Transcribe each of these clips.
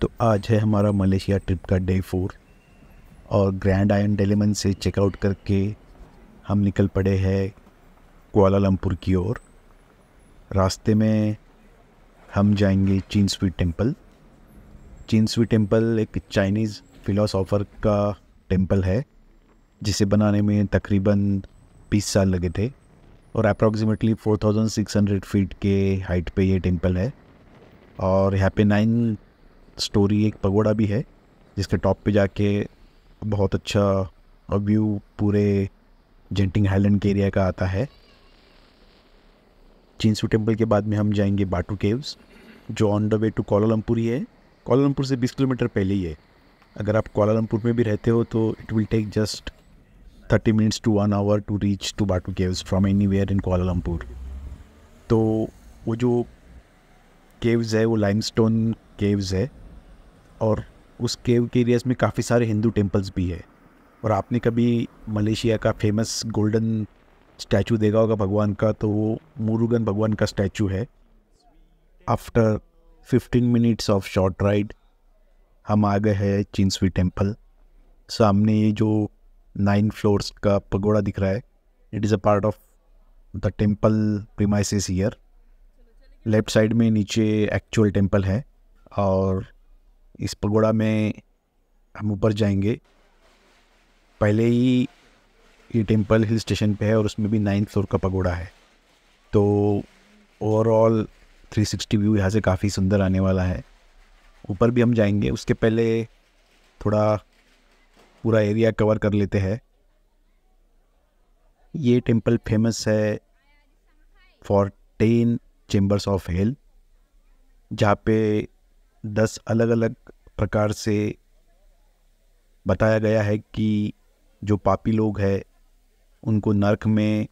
तो आज है हमारा मलेशिया ट्रिप का डे फोर और ग्रैंड आयन डेलीमन से चेकआउट करके हम निकल पड़े हैं कोलालमपुर की ओर रास्ते में हम जाएंगे चीन स्वी टेम्पल चीन स्वी टेम्पल एक चाइनीज़ फिलोसोफर का टेम्पल है जिसे बनाने में तकरीबन 20 साल लगे थे और अप्रॉक्सीमेटली 4600 फीट के हाइट पे ये टेम्पल है और यहाँ पे नाइन स्टोरी एक पगोड़ा भी है जिसके टॉप पे जाके बहुत अच्छा व्यू पूरे जेंटिंग हाईलैंड के एरिया का आता है चिंसू टेम्पल के बाद में हम जाएंगे बाटू केव्स जो on the way to Kuala Lumpur ही है कोलालमपुर से 20 किलोमीटर पहले ही है अगर आप कोलालमपुर में भी रहते हो तो it will take just 30 minutes to one hour to reach to Batu Caves from anywhere in Kuala Lumpur तो वो जो केव्स है वो लाइमस्टोन केव्स है और उस केव के एरियाज में काफ़ी सारे हिंदू टेम्पल्स भी है और आपने कभी मलेशिया का फेमस गोल्डन स्टैचू देखा होगा भगवान का तो वो मुरुगन भगवान का स्टैचू है after fifteen minutes of short ride हम आ गए हैं चिंसवी टेम्पल सामने ये जो नाइन फ्लोर्स का पगोड़ा दिख रहा है it is a part of the temple premises here left side में नीचे एक्चुअल टेम्पल है और इस पगोड़ा में हम ऊपर जाएंगे पहले ही ये टेम्पल हिल स्टेशन पे है और उसमें भी नाइन्थ फ्लोर का पगोड़ा है तो ओवरऑल 360 व्यू यहाँ से काफ़ी सुंदर आने वाला है ऊपर भी हम जाएंगे उसके पहले थोड़ा पूरा एरिया कवर कर लेते हैं ये टेम्पल फेमस है for ten chambers of hell जहाँ पे दस अलग अलग प्रकार से बताया गया है कि जो पापी लोग हैं उनको नरक में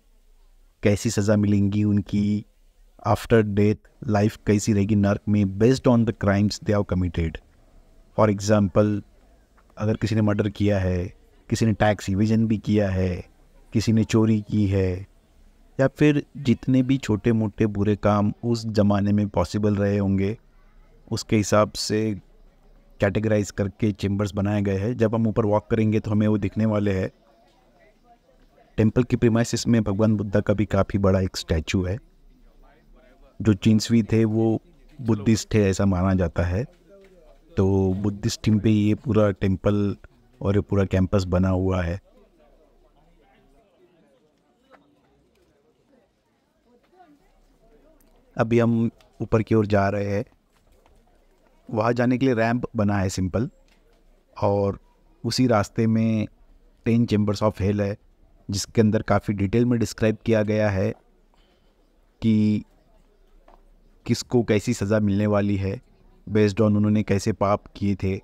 कैसी सज़ा मिलेंगी उनकी आफ्टर डेथ लाइफ कैसी रहेगी नर्क में based on the crimes they are committed for example अगर किसी ने मर्डर किया है किसी ने टैक्स इविजन भी किया है किसी ने चोरी की है या फिर जितने भी छोटे मोटे बुरे काम उस ज़माने में पॉसिबल रहे होंगे उसके हिसाब से कैटेगराइज करके चेम्बर्स बनाए गए हैं जब हम ऊपर वॉक करेंगे तो हमें वो दिखने वाले हैं टेम्पल की प्रीमाइसिस में भगवान बुद्धा का भी काफ़ी बड़ा एक स्टैचू है जो चिंसवी थे वो बुद्धिस्ट है ऐसा माना जाता है तो बुद्धिस्ट टीम पे ये पूरा टेम्पल और ये पूरा कैंपस बना हुआ है अभी हम ऊपर की ओर जा रहे हैं वहाँ जाने के लिए रैंप बना है सिंपल और उसी रास्ते में टेन चेम्बर्स ऑफ हेल है जिसके अंदर काफ़ी डिटेल में डिस्क्राइब किया गया है कि किसको कैसी सज़ा मिलने वाली है बेस्ड ऑन उन्होंने कैसे पाप किए थे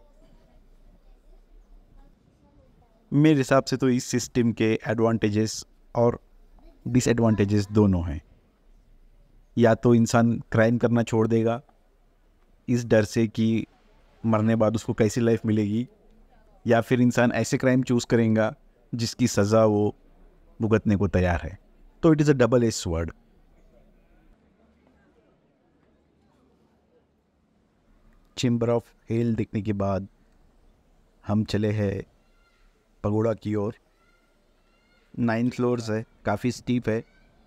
मेरे हिसाब से तो इस सिस्टम के एडवांटेजेस और डिसएडवांटेजेस दोनों हैं या तो इंसान क्राइम करना छोड़ देगा इस डर से कि मरने बाद उसको कैसी लाइफ मिलेगी या फिर इंसान ऐसे क्राइम चूज़ करेगा जिसकी सज़ा वो भुगतने को तैयार है तो it is a double S word chamber of hell देखने के बाद हम चले हैं पगोड़ा की ओर नाइन फ्लोर्स है काफ़ी स्टीप है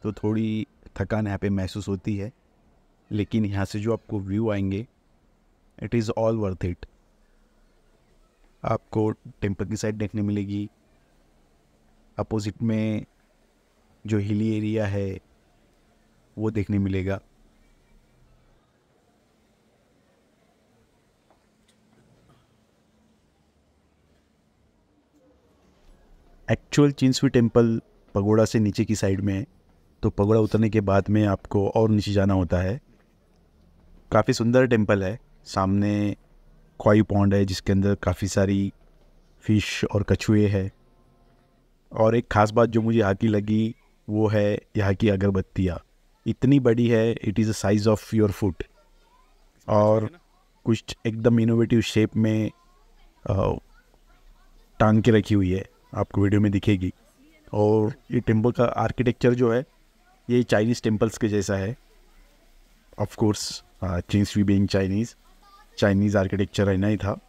तो थोड़ी थकान यहाँ पे महसूस होती है लेकिन यहाँ से जो आपको व्यू आएंगे it is all worth it आपको टेम्पल की साइड देखने मिलेगी अपोजिट में जो हिली एरिया है वो देखने मिलेगा एक्चुअल चिंसवी टेम्पल पगोड़ा से नीचे की साइड में है तो पगोड़ा उतरने के बाद में आपको और नीचे जाना होता है काफ़ी सुंदर टेम्पल है सामने क्वाई पॉन्ड है जिसके अंदर काफ़ी सारी फ़िश और कछुए है और एक ख़ास बात जो मुझे यहाँ की लगी वो है यहाँ की अगरबत्तियाँ इतनी बड़ी है it is a size of your foot और कुछ एकदम इनोवेटिव शेप में टांग के रखी हुई है आपको वीडियो में दिखेगी और ये टेम्पल का आर्किटेक्चर जो है ये चाइनीज़ टेम्पल्स के जैसा है of course since we being Chinese Chinese architecture रहना ही था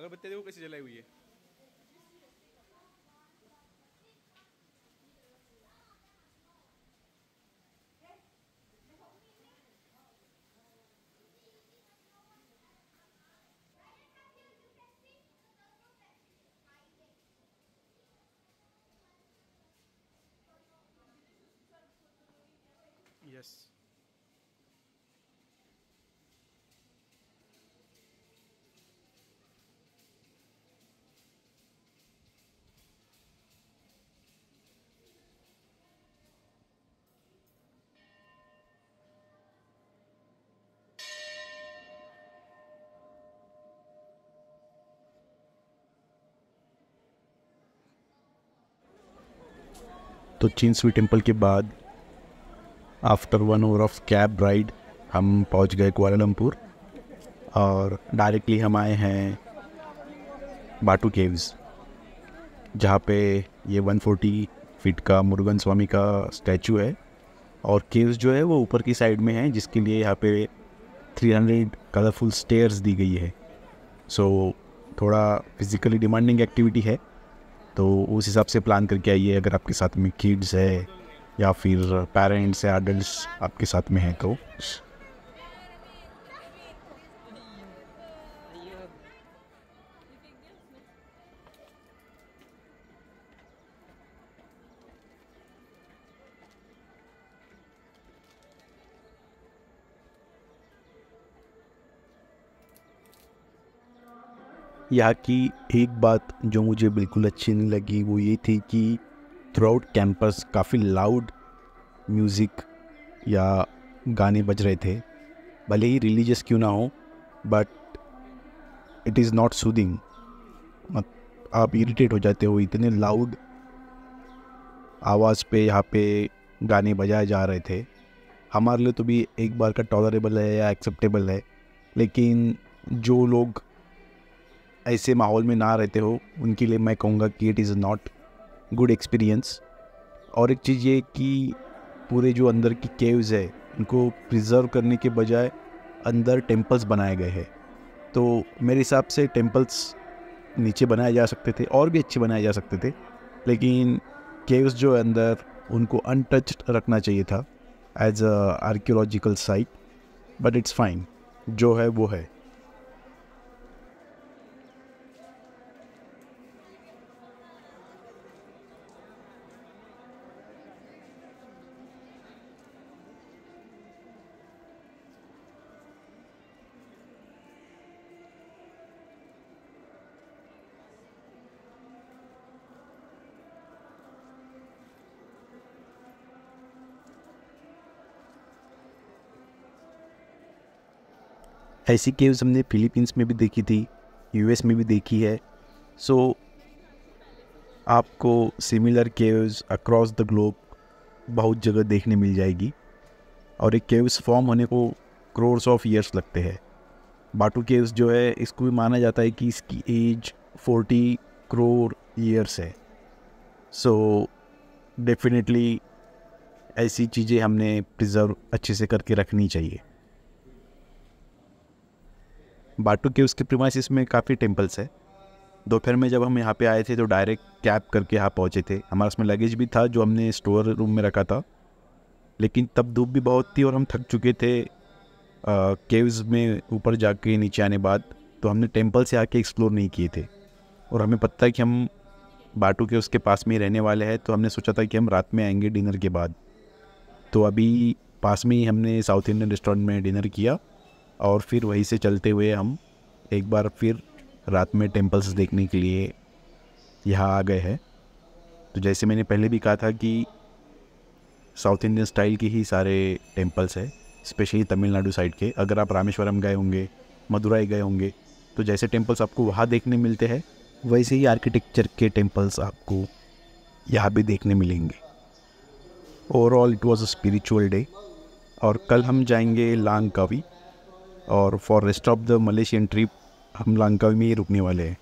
अगरबत्ती देखो कैसे जलाई हुई है Yes. तो स्वीट टेम्पल के बाद after one hour of cab ride हम पहुंच गए कुआलमपुर और डायरेक्टली हम आए हैं बाटू केव्स जहाँ पे ये 140 फीट का मुरुगन स्वामी का स्टैचू है और केव्स जो है वो ऊपर की साइड में है जिसके लिए यहाँ पे 300 कलरफुल स्टेयर्स दी गई है सो so, थोड़ा फिज़िकली डिमांडिंग एक्टिविटी है तो उस हिसाब से प्लान करके आइए अगर आपके साथ में किड्स है या फिर पेरेंट्स या एडल्ट आपके साथ में हैं तो यहाँ की एक बात जो मुझे बिल्कुल अच्छी नहीं लगी वो ये थी कि थ्रू आउट कैंपस काफ़ी लाउड म्यूज़िक या गाने बज रहे थे भले ही रिलीजियस क्यों ना हो but it is not soothing आप इरिटेट हो जाते हो इतने लाउड आवाज़ पे यहाँ पे गाने बजाए जा रहे थे हमारे लिए तो भी एक बार का टॉलरेबल है या एक्सेप्टेबल है लेकिन जो लोग ऐसे माहौल में ना रहते हो उनके लिए मैं कहूँगा कि it is not good experience और एक चीज़ ये कि पूरे जो अंदर की केव्स है उनको प्रिजर्व करने के बजाय अंदर टेम्पल्स बनाए गए हैं तो मेरे हिसाब से टेम्पल्स नीचे बनाए जा सकते थे और भी अच्छे बनाए जा सकते थे लेकिन केव्स जो है अंदर उनको अनटच्ड रखना चाहिए था as a archaeological site but it's fine जो है वो है ऐसी केव्स हमने फिलीपींस में भी देखी थी यूएस में भी देखी है सो so, आपको similar caves across the globe बहुत जगह देखने मिल जाएगी और एक केव्स फॉर्म होने को क्रोर्स ऑफ ईयर्स लगते हैं बाटू केव्स जो है इसको भी माना जाता है कि इसकी एज फोर्टी क्रोर ईयर्स है सो so, डेफिनेटली ऐसी चीज़ें हमने प्रिजर्व अच्छे से करके रखनी चाहिए बाटू के उसके प्रिमाइसिस में काफ़ी टेम्पल्स है दोपहर में जब हम यहाँ पे आए थे तो डायरेक्ट कैब करके यहाँ पहुँचे थे हमारा उसमें लगेज भी था जो हमने स्टोर रूम में रखा था लेकिन तब धूप भी बहुत थी और हम थक चुके थे आ, केव्स में ऊपर जाके नीचे आने बाद तो हमने टेम्पल से आके एक्सप्लोर नहीं किए थे और हमें पता है कि हम बाटू के उसके पास में ही रहने वाले हैं तो हमने सोचा था कि हम रात में आएंगे डिनर के बाद तो अभी पास में ही हमने साउथ इंडियन रेस्टोरेंट में डिनर किया और फिर वहीं से चलते हुए हम एक बार फिर रात में टेम्पल्स देखने के लिए यहाँ आ गए हैं तो जैसे मैंने पहले भी कहा था कि साउथ इंडियन स्टाइल के ही सारे टेम्पल्स है स्पेशली तमिलनाडु साइड के अगर आप रामेश्वरम गए होंगे मदुराई गए होंगे तो जैसे टेम्पल्स आपको वहाँ देखने मिलते हैं वैसे ही आर्किटेक्चर के टेम्पल्स आपको यहाँ भी देखने मिलेंगे overall it was a spiritual day और कल हम जाएंगे लांग कावी और for rest of the Malaysian trip हम लंका में ही रुकने वाले हैं